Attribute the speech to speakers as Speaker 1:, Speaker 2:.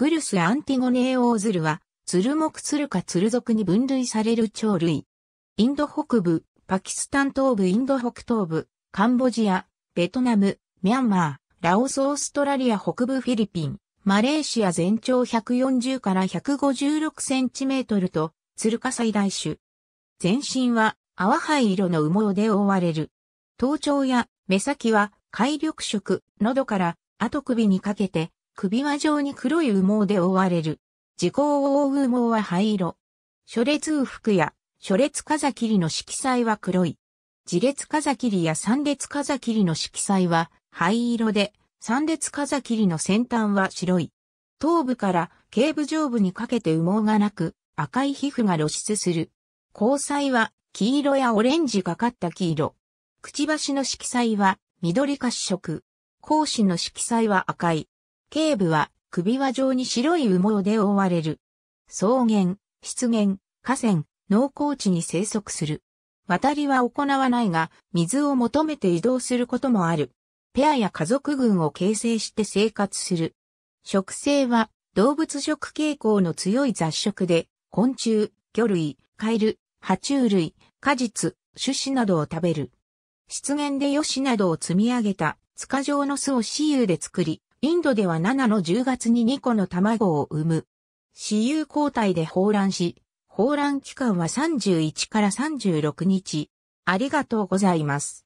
Speaker 1: グルス・アンティゴネーオオズルは、
Speaker 2: ツルモクツルかツル属に分類される鳥類。インド北部、パキスタン東部インド北東部、カンボジア、ベトナム、ミャンマー、ラオスオーストラリア北部フィリピン、マレーシア全長140から156センチメートルと、ツルカ最大種。全身は淡灰色の羽毛で覆われる。頭頂や目先は海緑色、喉から後首にかけて首輪状に黒い羽毛で覆われる。時効を覆う羽毛は灰色。初列羽服や初列風切りの色彩は黒い。自列風切りや三列風切りの色彩は灰色で、三列風切りの先端は白い。頭部から頸部上部にかけて羽毛がなく、赤い皮膚が露出する。交彩は黄色やオレンジがかった黄色。くちばしの色彩は緑褐色。講師の色彩は赤い。頸部は首輪状に白い羽毛で覆われる。草原、湿原、河川、農耕地に生息する。渡りは行わないが、水を求めて移動することもある。ペアや家族群を形成して生活する。食性は動物食傾向の強い雑食で、昆虫、魚類、カエル、爬虫類、果実、種子などを食べる。湿原でヨシなどを積み上げた、塚状の巣を雌雄で作り、インドでは7の10月に2個の卵を産む。私有交代で放卵し、放卵期間は31から36日。ありがとうございます。